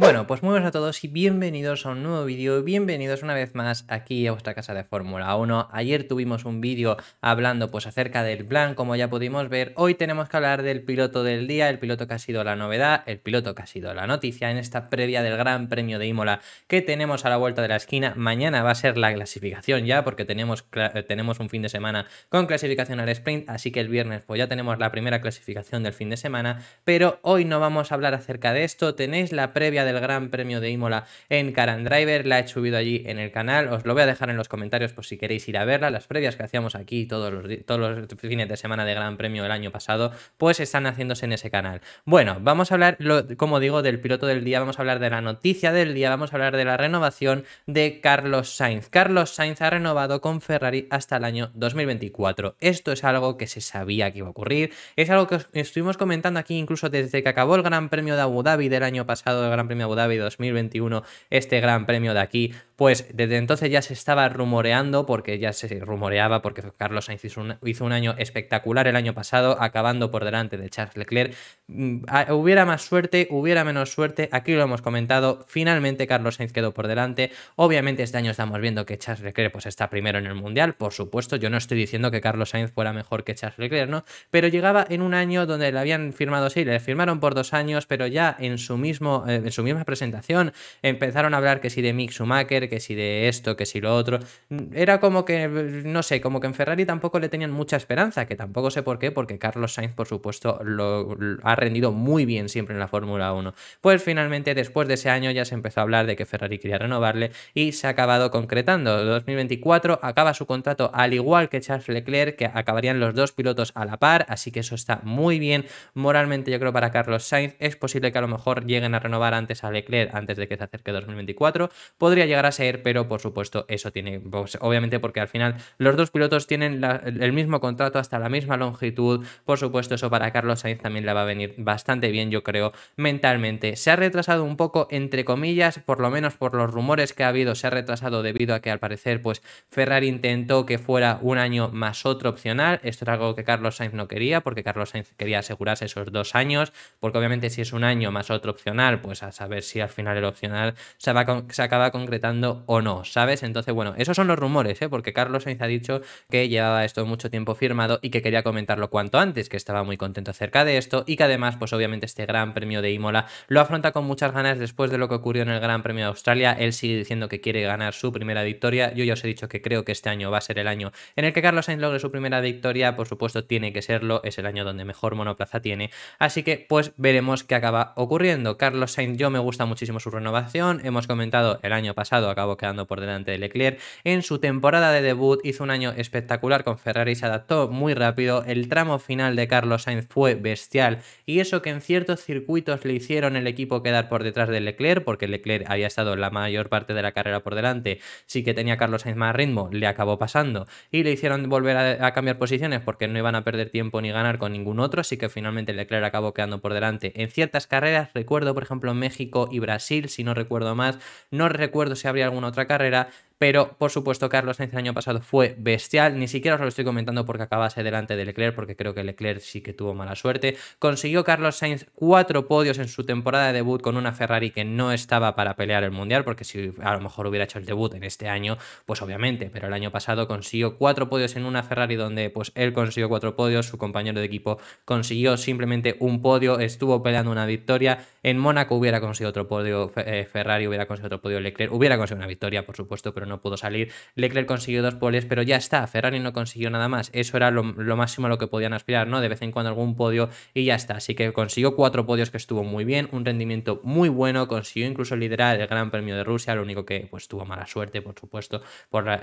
Bueno, pues muy buenas a todos y bienvenidos a un nuevo vídeo, bienvenidos una vez más aquí a vuestra casa de Fórmula 1. Ayer tuvimos un vídeo hablando pues acerca del plan, como ya pudimos ver, hoy tenemos que hablar del piloto del día, el piloto que ha sido la novedad, el piloto que ha sido la noticia en esta previa del Gran Premio de Imola que tenemos a la vuelta de la esquina. Mañana va a ser la clasificación ya porque tenemos, eh, tenemos un fin de semana con clasificación al sprint, así que el viernes pues ya tenemos la primera clasificación del fin de semana, pero hoy no vamos a hablar acerca de esto, tenéis la previa del Gran Premio de Imola en Caran Driver. La he subido allí en el canal. Os lo voy a dejar en los comentarios por si queréis ir a verla. Las previas que hacíamos aquí todos los, todos los fines de semana de Gran Premio del año pasado, pues están haciéndose en ese canal. Bueno, vamos a hablar, como digo, del piloto del día. Vamos a hablar de la noticia del día. Vamos a hablar de la renovación de Carlos Sainz. Carlos Sainz ha renovado con Ferrari hasta el año 2024. Esto es algo que se sabía que iba a ocurrir. Es algo que estuvimos comentando aquí incluso desde que acabó el Gran Premio de Abu Dhabi del año pasado, el Gran Premio Abu Dhabi 2021, este gran premio de aquí, pues desde entonces ya se estaba rumoreando, porque ya se rumoreaba, porque Carlos Sainz hizo un año espectacular el año pasado, acabando por delante de Charles Leclerc, Mm, hubiera más suerte, hubiera menos suerte, aquí lo hemos comentado, finalmente Carlos Sainz quedó por delante, obviamente este año estamos viendo que Charles Leclerc pues está primero en el Mundial, por supuesto, yo no estoy diciendo que Carlos Sainz fuera mejor que Charles Leclerc, ¿no? Pero llegaba en un año donde le habían firmado, sí, le firmaron por dos años, pero ya en su, mismo, eh, en su misma presentación empezaron a hablar que si de Mick Schumacher, que si de esto, que si lo otro, mm, era como que, no sé, como que en Ferrari tampoco le tenían mucha esperanza, que tampoco sé por qué, porque Carlos Sainz, por supuesto, lo, lo rendido muy bien siempre en la Fórmula 1. Pues finalmente después de ese año ya se empezó a hablar de que Ferrari quería renovarle y se ha acabado concretando. 2024 acaba su contrato al igual que Charles Leclerc, que acabarían los dos pilotos a la par, así que eso está muy bien. Moralmente yo creo para Carlos Sainz es posible que a lo mejor lleguen a renovar antes a Leclerc, antes de que se acerque 2024. Podría llegar a ser, pero por supuesto eso tiene, pues, obviamente porque al final los dos pilotos tienen el mismo contrato hasta la misma longitud. Por supuesto eso para Carlos Sainz también le va a venir bastante bien, yo creo, mentalmente. Se ha retrasado un poco, entre comillas, por lo menos por los rumores que ha habido, se ha retrasado debido a que al parecer, pues Ferrari intentó que fuera un año más otro opcional. Esto es algo que Carlos Sainz no quería, porque Carlos Sainz quería asegurarse esos dos años, porque obviamente si es un año más otro opcional, pues a saber si al final el opcional se, va se acaba concretando o no, ¿sabes? Entonces, bueno, esos son los rumores, ¿eh? porque Carlos Sainz ha dicho que llevaba esto mucho tiempo firmado y que quería comentarlo cuanto antes, que estaba muy contento acerca de esto y que además además, pues obviamente este Gran Premio de Imola lo afronta con muchas ganas después de lo que ocurrió en el Gran Premio de Australia. Él sigue diciendo que quiere ganar su primera victoria. Yo ya os he dicho que creo que este año va a ser el año en el que Carlos Sainz logre su primera victoria. Por supuesto, tiene que serlo. Es el año donde mejor monoplaza tiene. Así que, pues veremos qué acaba ocurriendo. Carlos Sainz, yo me gusta muchísimo su renovación. Hemos comentado el año pasado, acabó quedando por delante de Leclerc. En su temporada de debut hizo un año espectacular con Ferrari, se adaptó muy rápido. El tramo final de Carlos Sainz fue bestial y eso que en ciertos circuitos le hicieron el equipo quedar por detrás de Leclerc, porque Leclerc había estado la mayor parte de la carrera por delante, sí que tenía Carlos Sainz más ritmo, le acabó pasando y le hicieron volver a, cambiar posiciones porque no iban a perder tiempo ni ganar con ningún otro, así que finalmente Leclerc acabó quedando por delante. En ciertas carreras, recuerdo por ejemplo México y Brasil, si no recuerdo más, no recuerdo si habría alguna otra carrera, pero, por supuesto, Carlos Sainz el año pasado fue bestial. Ni siquiera os lo estoy comentando porque acabase delante de Leclerc, porque creo que Leclerc sí que tuvo mala suerte. Consiguió Carlos Sainz cuatro podios en su temporada de debut con una Ferrari que no estaba para pelear el Mundial, porque si a lo mejor hubiera hecho el debut en este año, pues obviamente, pero el año pasado consiguió cuatro podios en una Ferrari donde pues él consiguió cuatro podios, su compañero de equipo consiguió simplemente un podio, estuvo peleando una victoria. En Mónaco hubiera conseguido otro podio eh, Ferrari, hubiera conseguido otro podio Leclerc, hubiera conseguido una victoria, por supuesto, pero no pudo salir. Leclerc consiguió dos poles, pero ya está, Ferrari no consiguió nada más. Eso era lo, máximo a lo que podían aspirar, ¿no? De vez en cuando algún podio y ya está. Así que consiguió cuatro podios que estuvo muy bien, un rendimiento muy bueno, consiguió incluso liderar el Gran Premio de Rusia, lo único que pues tuvo mala suerte, por supuesto, por la,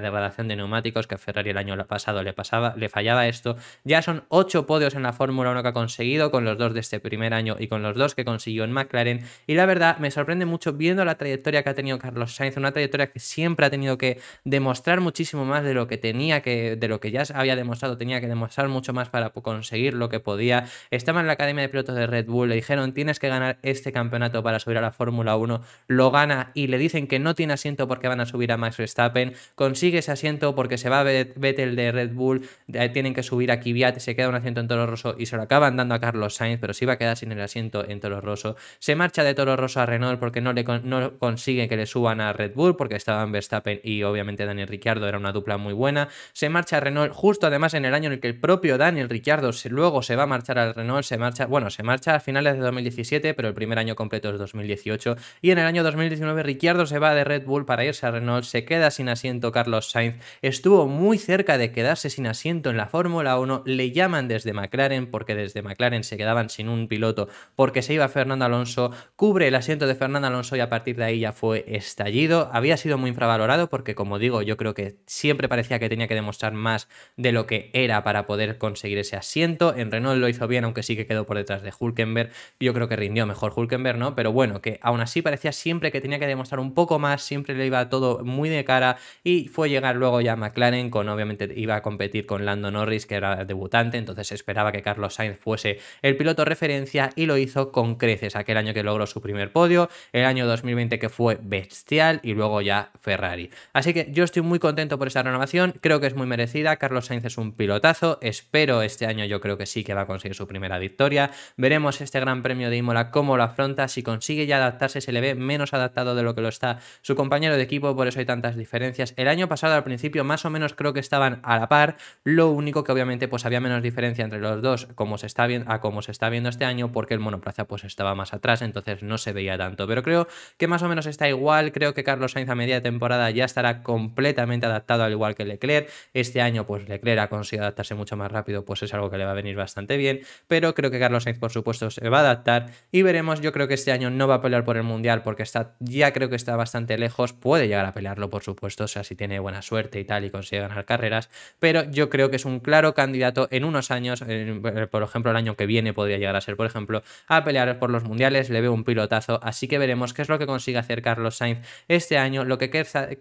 degradación de neumáticos que a Ferrari el año pasado le pasaba, le fallaba esto. Ya son ocho podios en la Fórmula 1 que ha conseguido, con los dos de este primer año y con los dos que consiguió en McLaren. Y la verdad, me sorprende mucho viendo la trayectoria que ha tenido Carlos Sainz, una trayectoria que siempre ha tenido que demostrar muchísimo más de lo que tenía que, de lo que ya había demostrado, tenía que demostrar mucho más para conseguir lo que podía. Estaba en la Academia de Pilotos de Red Bull, le dijeron tienes que ganar este campeonato para subir a la Fórmula 1, lo gana y le dicen que no tiene asiento porque van a subir a Max Verstappen, consigue ese asiento porque se va a Vettel de Red Bull, tienen que subir a Kvyat, se queda un asiento en Toro Rosso y se lo acaban dando a Carlos Sainz, pero se va a quedar sin el asiento en Toro Rosso. Se marcha de Toro Rosso a Renault porque no le no consigue que le suban a Red Bull porque está Van Verstappen y obviamente Daniel Ricciardo, era una dupla muy buena. Se marcha a Renault justo además en el año en el que el propio Daniel Ricciardo luego se va a marchar al Renault, se marcha, bueno, se marcha a finales de 2017, pero el primer año completo es 2018 y en el año 2019 Ricciardo se va de Red Bull para irse a Renault, se queda sin asiento Carlos Sainz, estuvo muy cerca de quedarse sin asiento en la Fórmula 1, le llaman desde McLaren porque desde McLaren se quedaban sin un piloto porque se iba Fernando Alonso, cubre el asiento de Fernando Alonso y a partir de ahí ya fue estallido, había sido muy infravalorado porque, como digo, yo creo que siempre parecía que tenía que demostrar más de lo que era para poder conseguir ese asiento. En Renault lo hizo bien, aunque sí que quedó por detrás de Hulkenberg. Yo creo que rindió mejor Hulkenberg, ¿no? Pero bueno, que aún así parecía siempre que tenía que demostrar un poco más, siempre le iba todo muy de cara y fue llegar luego ya McLaren con, obviamente, iba a competir con Lando Norris, que era debutante, entonces esperaba que Carlos Sainz fuese el piloto referencia y lo hizo con creces aquel año que logró su primer podio, el año 2020 que fue bestial y luego ya Ferrari. Así que yo estoy muy contento por esta renovación, creo que es muy merecida, Carlos Sainz es un pilotazo, espero este año yo creo que sí que va a conseguir su primera victoria, veremos este Gran Premio de Imola cómo lo afronta, si consigue ya adaptarse se le ve menos adaptado de lo que lo está su compañero de equipo, por eso hay tantas diferencias. El año pasado al principio más o menos creo que estaban a la par, lo único que obviamente pues había menos diferencia entre los dos como se está a como se está viendo este año porque el monoplaza pues estaba más atrás, entonces no se veía tanto, pero creo que más o menos está igual, creo que Carlos Sainz a medida temporada ya estará completamente adaptado al igual que Leclerc. Este año, pues Leclerc ha conseguido adaptarse mucho más rápido, pues es algo que le va a venir bastante bien. Pero creo que Carlos Sainz, por supuesto, se va a adaptar y veremos. Yo creo que este año no va a pelear por el mundial porque está, ya creo que está bastante lejos. Puede llegar a pelearlo, por supuesto, o sea, si tiene buena suerte y tal y consigue ganar carreras. Pero yo creo que es un claro candidato en unos años, eh, por ejemplo, el año que viene podría llegar a ser, por ejemplo, a pelear por los mundiales. Le veo un pilotazo, así que veremos qué es lo que consigue hacer Carlos Sainz este año, lo que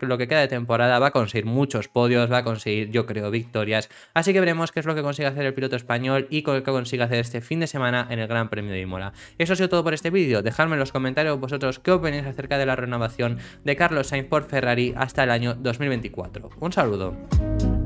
lo que queda de temporada va a conseguir muchos podios, va a conseguir, yo creo, victorias. Así que veremos qué es lo que consigue hacer el piloto español y qué consigue hacer este fin de semana en el Gran Premio de Imola. Eso ha sido todo por este vídeo. Dejadme en los comentarios vosotros qué opináis acerca de la renovación de Carlos Sainz por Ferrari hasta el año 2024. Un saludo.